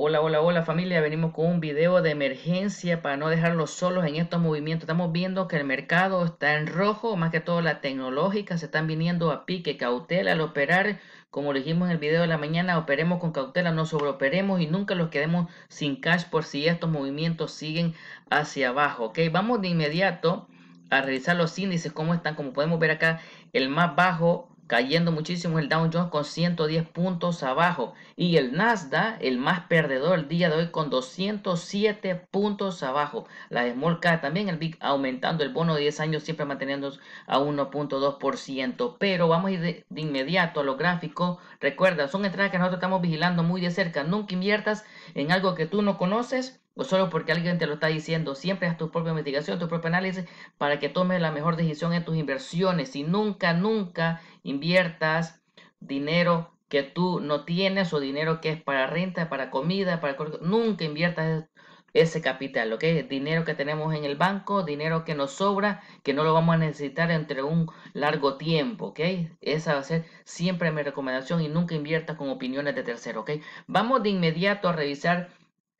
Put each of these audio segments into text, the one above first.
Hola, hola, hola familia, venimos con un video de emergencia para no dejarlos solos en estos movimientos. Estamos viendo que el mercado está en rojo, más que todo la tecnológica, se están viniendo a pique, cautela al operar. Como dijimos en el video de la mañana, operemos con cautela, no sobreoperemos y nunca los quedemos sin cash por si estos movimientos siguen hacia abajo. Ok, vamos de inmediato a revisar los índices, cómo están. Como podemos ver acá, el más bajo cayendo muchísimo el Dow Jones con 110 puntos abajo y el Nasdaq, el más perdedor el día de hoy con 207 puntos abajo. La Small también el Big aumentando el bono de 10 años siempre manteniéndose a 1.2%, pero vamos a ir de, de inmediato a los gráficos. Recuerda, son entradas que nosotros estamos vigilando muy de cerca. Nunca inviertas en algo que tú no conoces o solo porque alguien te lo está diciendo. Siempre haz tu propia investigación, tu propio análisis para que tomes la mejor decisión en tus inversiones. Y nunca, nunca inviertas dinero que tú no tienes o dinero que es para renta, para comida, para nunca inviertas ese capital, ¿ok? Dinero que tenemos en el banco, dinero que nos sobra, que no lo vamos a necesitar entre un largo tiempo, ¿ok? Esa va a ser siempre mi recomendación y nunca inviertas con opiniones de tercero, ¿ok? Vamos de inmediato a revisar,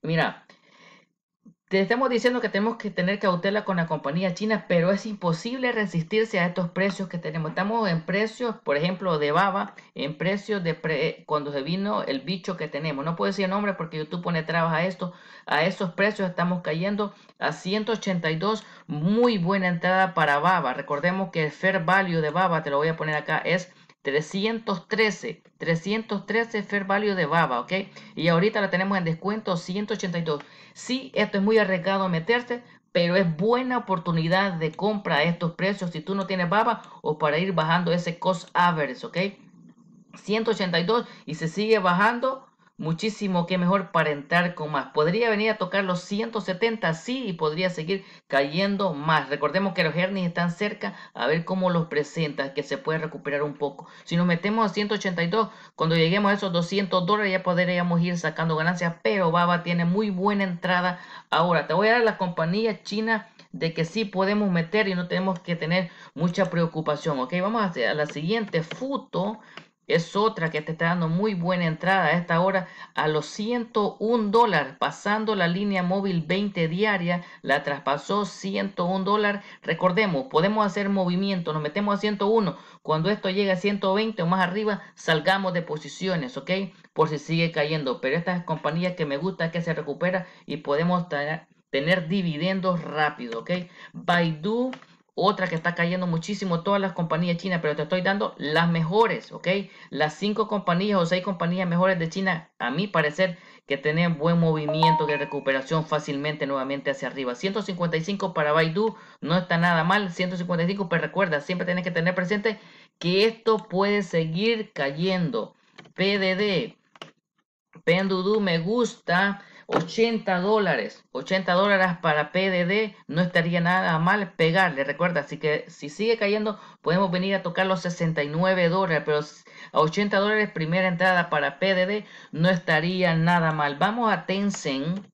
mira, te estamos diciendo que tenemos que tener cautela con la compañía china, pero es imposible resistirse a estos precios que tenemos. Estamos en precios, por ejemplo, de baba, en precios de pre cuando se vino el bicho que tenemos. No puedo decir nombre porque YouTube pone trabas a esto. A esos precios estamos cayendo a 182. Muy buena entrada para baba. Recordemos que el fair value de baba, te lo voy a poner acá, es 313, 313 fair value de BABA, ¿ok? Y ahorita la tenemos en descuento 182. Sí, esto es muy arriesgado meterse, pero es buena oportunidad de compra a estos precios si tú no tienes BABA o para ir bajando ese cost average, ¿ok? 182 y se sigue bajando muchísimo que mejor para entrar con más. Podría venir a tocar los 170, sí, y podría seguir cayendo más. Recordemos que los earnings están cerca, a ver cómo los presenta, que se puede recuperar un poco. Si nos metemos a 182, cuando lleguemos a esos 200 dólares ya podríamos ir sacando ganancias, pero Baba tiene muy buena entrada ahora. Te voy a dar la compañía china de que sí podemos meter y no tenemos que tener mucha preocupación. Ok, vamos a la siguiente foto es otra que te está dando muy buena entrada a esta hora a los 101 dólares, pasando la línea móvil 20 diaria, la traspasó 101 dólares. Recordemos, podemos hacer movimiento, nos metemos a 101. Cuando esto llegue a 120 o más arriba, salgamos de posiciones, ¿ok? Por si sigue cayendo. Pero esta es compañía que me gusta, que se recupera y podemos tener dividendos rápido, ¿ok? Baidu otra que está cayendo muchísimo, todas las compañías chinas, pero te estoy dando las mejores, ¿ok? Las cinco compañías o seis compañías mejores de China, a mi parecer, que tienen buen movimiento de recuperación fácilmente nuevamente hacia arriba. 155 para Baidu, no está nada mal, 155, pero recuerda, siempre tienes que tener presente que esto puede seguir cayendo. PDD, Pendudu me gusta, 80 dólares. 80 dólares para PDD no estaría nada mal pegarle. Recuerda, así que si sigue cayendo, podemos venir a tocar los 69 dólares. Pero a 80 dólares, primera entrada para PDD, no estaría nada mal. Vamos a Tencent.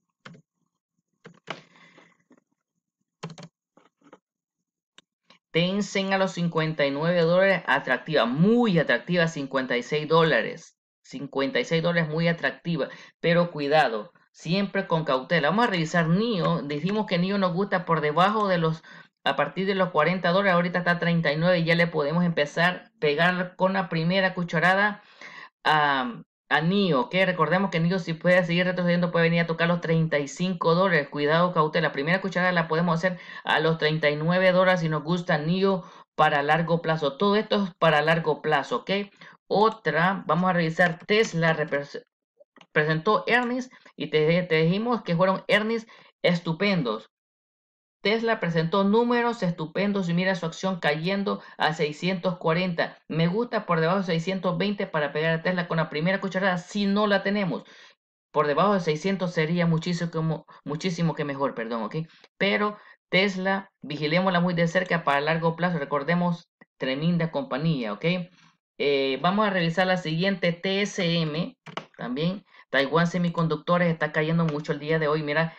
Tencent a los 59 dólares, atractiva, muy atractiva, 56 dólares. 56 dólares muy atractiva, pero cuidado, siempre con cautela. Vamos a revisar NIO. Dijimos que NIO nos gusta por debajo de los, a partir de los 40 dólares. Ahorita está 39 ya le podemos empezar a pegar con la primera cucharada a, a NIO. Que recordemos que NIO si puede seguir retrocediendo puede venir a tocar los 35 dólares. Cuidado, cautela. La primera cucharada la podemos hacer a los 39 dólares si nos gusta NIO para largo plazo. Todo esto es para largo plazo, ¿ok? Otra, vamos a revisar Tesla, presentó Ernest, y te, dijimos que fueron earnings estupendos. Tesla presentó números estupendos y mira su acción cayendo a 640. Me gusta por debajo de 620 para pegar a Tesla con la primera cucharada si no la tenemos. Por debajo de 600 sería muchísimo, muchísimo que mejor, perdón, ¿ok? Pero Tesla, vigilémosla muy de cerca para largo plazo. Recordemos, tremenda compañía, ¿ok? Eh, vamos a revisar la siguiente TSM también. Taiwán Semiconductores está cayendo mucho el día de hoy. Mira,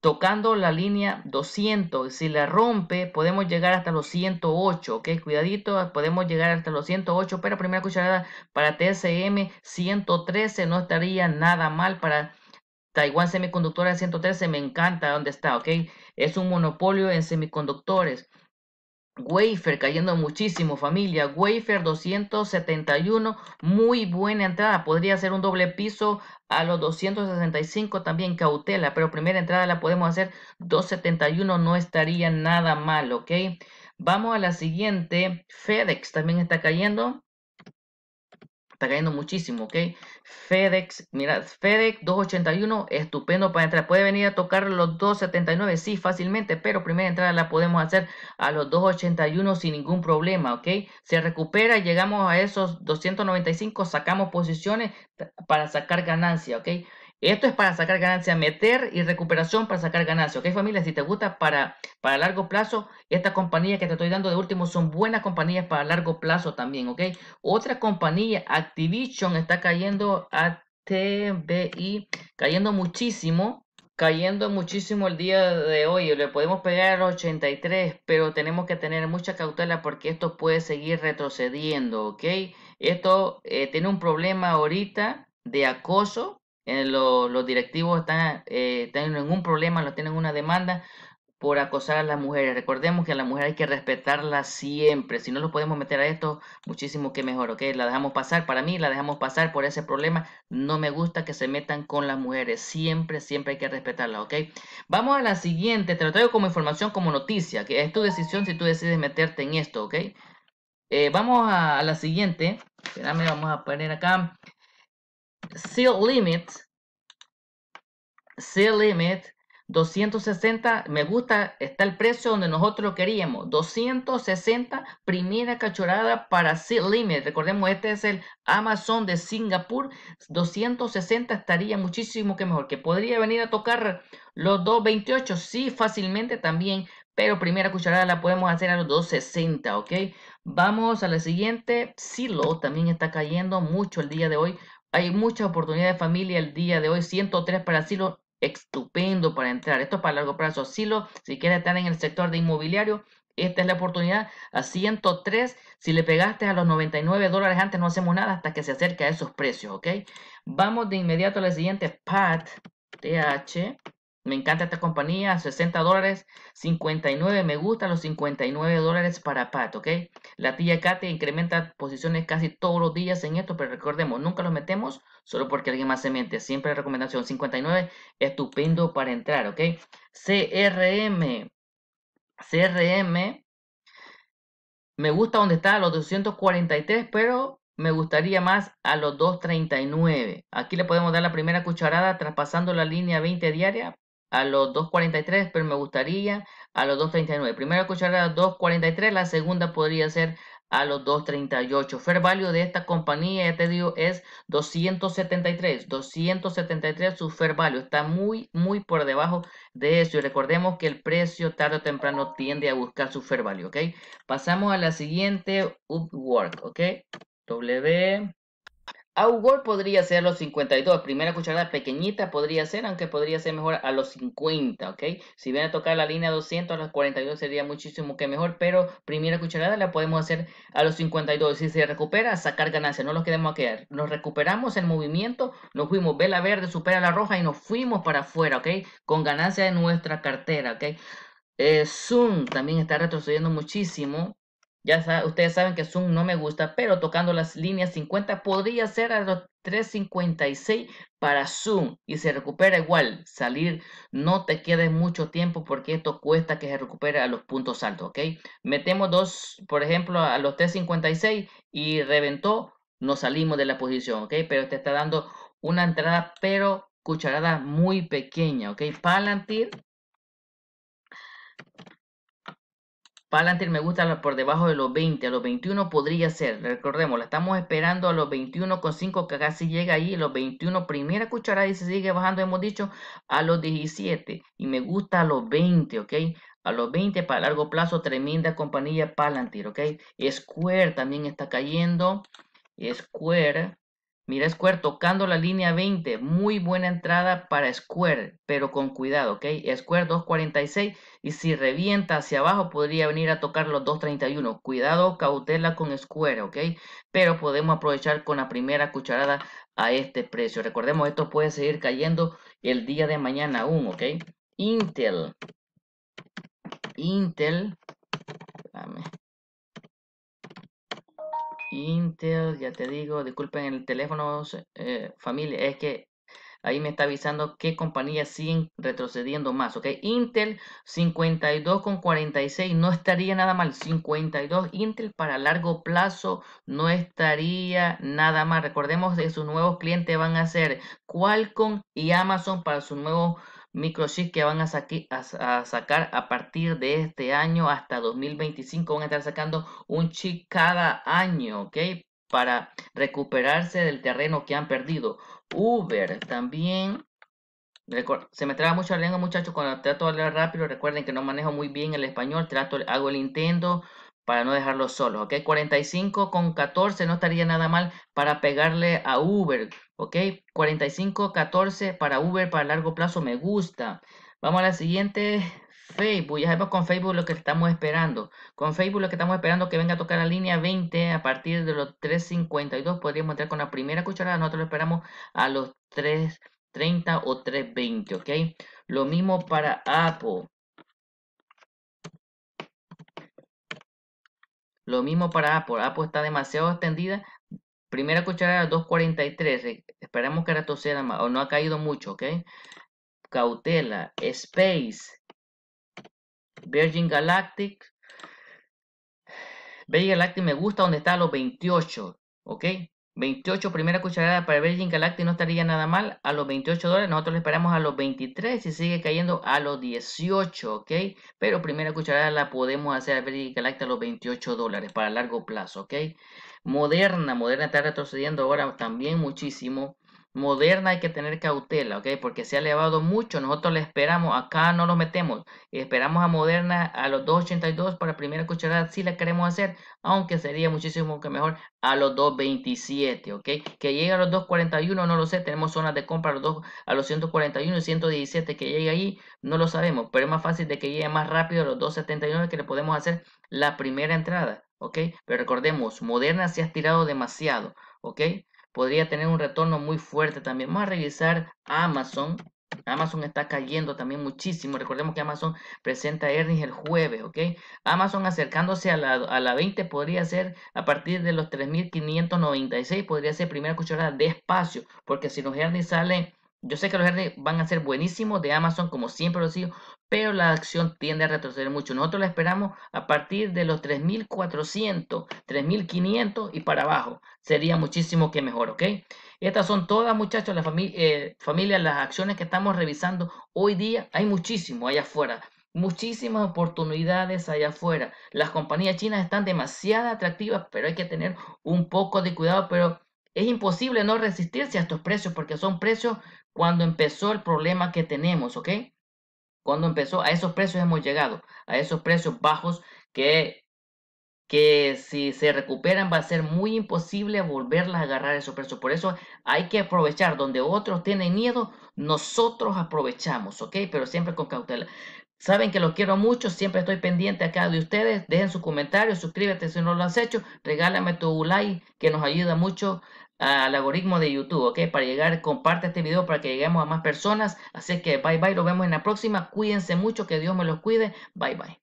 tocando la línea 200. Si la rompe, podemos llegar hasta los 108, ¿ok? Cuidadito, podemos llegar hasta los 108, pero primera cucharada para TSM 113 no estaría nada mal para Taiwán Semiconductores 113. Me encanta dónde está, ¿ok? Es un monopolio en semiconductores. Wafer cayendo muchísimo, familia. Wafer 271, muy buena entrada. Podría ser un doble piso a los 265 también cautela, pero primera entrada la podemos hacer 271, no estaría nada mal, ¿ok? Vamos a la siguiente. FedEx también está cayendo. Está cayendo muchísimo, ¿ok? FedEx, mira, FedEx 281, estupendo para entrar. Puede venir a tocar los 279, sí, fácilmente, pero primera entrada la podemos hacer a los 281 sin ningún problema, ¿ok? Se recupera, y llegamos a esos 295, sacamos posiciones para sacar ganancia, ¿ok? Esto es para sacar ganancia, meter y recuperación para sacar ganancia. ¿Ok, familia? Si te gusta para, para largo plazo, estas compañías que te estoy dando de último son buenas compañías para largo plazo también. ¿Ok? Otra compañía, Activision, está cayendo a TBI, cayendo muchísimo. Cayendo muchísimo el día de hoy, le podemos pegar 83, pero tenemos que tener mucha cautela porque esto puede seguir retrocediendo, ¿ok? Esto eh, tiene un problema ahorita de acoso, eh, los directivos están, eh, un problema, los tienen una demanda por acosar a las mujeres. Recordemos que a las mujeres hay que respetarlas siempre. Si no lo podemos meter a esto, muchísimo que mejor, ¿ok? La dejamos pasar. Para mí, la dejamos pasar por ese problema. No me gusta que se metan con las mujeres. Siempre, siempre hay que respetarla, ¿ok? Vamos a la siguiente. Te lo traigo como información, como noticia. Que es tu decisión si tú decides meterte en esto, ¿ok? Eh, vamos a, la siguiente. Espérame, vamos a poner acá seal limit, seal limit, 260, me gusta, está el precio donde nosotros lo queríamos, 260, primera cachorada para seal limit, recordemos, este es el Amazon de Singapur, 260 estaría muchísimo que mejor, que podría venir a tocar los 228, sí, fácilmente también, pero primera cucharada la podemos hacer a los 260, ¿ok? Vamos a la siguiente. Silo también está cayendo mucho el día de hoy. Hay mucha oportunidad de familia el día de hoy, 103 para asilo, estupendo para entrar. Esto es para largo plazo. Asilo, si quieres estar en el sector de inmobiliario, esta es la oportunidad a 103. Si le pegaste a los 99 dólares antes, no hacemos nada hasta que se acerque a esos precios, ¿ok? Vamos de inmediato a la siguiente, PAT, TH. Me encanta esta compañía, 60 dólares, 59 me gusta, los 59 dólares para Pat, ¿ok? La tía Katy incrementa posiciones casi todos los días en esto, pero recordemos, nunca los metemos solo porque alguien más se mete. Siempre recomendación 59, estupendo para entrar, ¿ok? CRM, CRM, me gusta donde está, a los 243, pero me gustaría más a los 2.39. Aquí le podemos dar la primera cucharada traspasando la línea 20 diaria a los 2.43, pero me gustaría a los 2.39. Primera cucharada 2.43, la segunda podría ser a los 2.38. Fair value de esta compañía, ya te digo, es 273. 273 su fair value. Está muy, muy por debajo de eso. Y recordemos que el precio tarde o temprano tiende a buscar su fair value, ¿ok? Pasamos a la siguiente, Upwork, ¿ok? W, Augur podría ser los 52. Primera cucharada pequeñita podría ser, aunque podría ser mejor a los 50, ¿ok? Si viene a tocar la línea 200, a los 42 sería muchísimo que mejor, pero primera cucharada la podemos hacer a los 52. Si se recupera, sacar ganancia, no nos queremos a quedar. Nos recuperamos el movimiento, nos fuimos, vela verde, supera la roja y nos fuimos para afuera, ¿ok? Con ganancia de nuestra cartera, ¿ok? Eh, Zoom también está retrocediendo muchísimo. Ya ustedes saben que Zoom no me gusta, pero tocando las líneas 50 podría ser a los 3.56 para Zoom y se recupera igual. Salir no te quedes mucho tiempo porque esto cuesta que se recupere a los puntos altos, ¿ok? Metemos dos, por ejemplo, a los 3.56 y reventó, nos salimos de la posición, ¿ok? Pero te está dando una entrada, pero cucharada muy pequeña, ¿ok? Palantir Palantir me gusta por debajo de los 20, a los 21 podría ser, recordemos, la estamos esperando a los 21,5 que casi llega ahí, los 21, primera cucharada y se sigue bajando, hemos dicho, a los 17 y me gusta a los 20, ¿ok? A los 20 para largo plazo, tremenda compañía Palantir, ¿ok? Square también está cayendo, Square Mira Square tocando la línea 20. Muy buena entrada para Square, pero con cuidado, ¿ok? Square 246 y si revienta hacia abajo podría venir a tocar los 231. Cuidado, cautela con Square, ¿ok? Pero podemos aprovechar con la primera cucharada a este precio. Recordemos, esto puede seguir cayendo el día de mañana aún, ¿ok? Intel. Intel. dame. Intel, ya te digo, disculpen el teléfono, eh, familia, es que ahí me está avisando qué compañías siguen retrocediendo más, ¿ok? Intel 52,46 no estaría nada mal, 52 Intel para largo plazo no estaría nada mal. Recordemos que sus nuevos clientes van a ser Qualcomm y Amazon para sus nuevos microchips que van a, sacar a partir de este año hasta 2025. Van a estar sacando un chip cada año, ¿ok? Para recuperarse del terreno que han perdido. Uber también. Se me traba mucha lengua, muchachos, cuando trato de hablar rápido. Recuerden que no manejo muy bien el español. Trato, hago el Nintendo para no dejarlos solos, ¿ok? 45 con 14 no estaría nada mal para pegarle a Uber, ¿ok? 45, 14 para Uber para largo plazo, me gusta. Vamos a la siguiente, Facebook. Ya sabemos con Facebook lo que estamos esperando. Con Facebook lo que estamos esperando que venga a tocar la línea 20 a partir de los 3.52. Podríamos entrar con la primera cucharada, nosotros lo esperamos a los 3.30 o 3.20, ¿ok? Lo mismo para Apple. Lo mismo para Apple. Apple está demasiado extendida. Primera cucharada 2.43. Eh, esperamos que la más. O no ha caído mucho, ¿ok? Cautela. Space. Virgin Galactic. Virgin Galactic me gusta donde está a los 28. ¿Ok? 28 primera cucharada para Virgin Galactic no estaría nada mal a los 28 dólares. Nosotros le esperamos a los 23 y sigue cayendo a los 18, ¿ok? Pero primera cucharada la podemos hacer a Virgin Galactic a los 28 dólares para largo plazo, ¿ok? Moderna, Moderna está retrocediendo ahora también muchísimo. Moderna hay que tener cautela, ¿ok? Porque se ha elevado mucho. Nosotros le esperamos, acá no lo metemos. Esperamos a Moderna a los 2.82 para primera cucharada, si la queremos hacer, aunque sería muchísimo que mejor a los 2.27, ¿ok? Que llegue a los 2.41, no lo sé. Tenemos zonas de compra a los, a los 141 y 117 que llegue ahí, no lo sabemos. Pero es más fácil de que llegue más rápido a los 2.79 que le podemos hacer la primera entrada, ¿ok? Pero recordemos, Moderna se ha estirado demasiado, ¿ok? podría tener un retorno muy fuerte también. Vamos a revisar Amazon. Amazon está cayendo también muchísimo. Recordemos que Amazon presenta earnings el jueves, ¿ok? Amazon acercándose a la, 20 podría ser a partir de los 3.596, podría ser primera cucharada despacio, porque si los earnings salen... Yo sé que los earnings van a ser buenísimos de Amazon, como siempre lo sigo, pero la acción tiende a retroceder mucho. Nosotros la esperamos a partir de los 3.400, 3.500 y para abajo. Sería muchísimo que mejor, ¿ok? Estas son todas, muchachos, las eh, familias, las acciones que estamos revisando hoy día. Hay muchísimo allá afuera. Muchísimas oportunidades allá afuera. Las compañías chinas están demasiado atractivas, pero hay que tener un poco de cuidado. Pero es imposible no resistirse a estos precios porque son precios cuando empezó el problema que tenemos, ¿ok? cuando empezó, a esos precios hemos llegado, a esos precios bajos que, que si se recuperan va a ser muy imposible volverlas a agarrar esos precios. Por eso hay que aprovechar donde otros tienen miedo, nosotros aprovechamos, ¿ok? Pero siempre con cautela. Saben que los quiero mucho, siempre estoy pendiente acá de ustedes. Dejen su comentario. suscríbete si no lo has hecho, regálame tu like que nos ayuda mucho al algoritmo de YouTube, ¿ok? Para llegar, comparte este video para que lleguemos a más personas. Así que bye bye, lo vemos en la próxima. Cuídense mucho, que Dios me los cuide. Bye bye.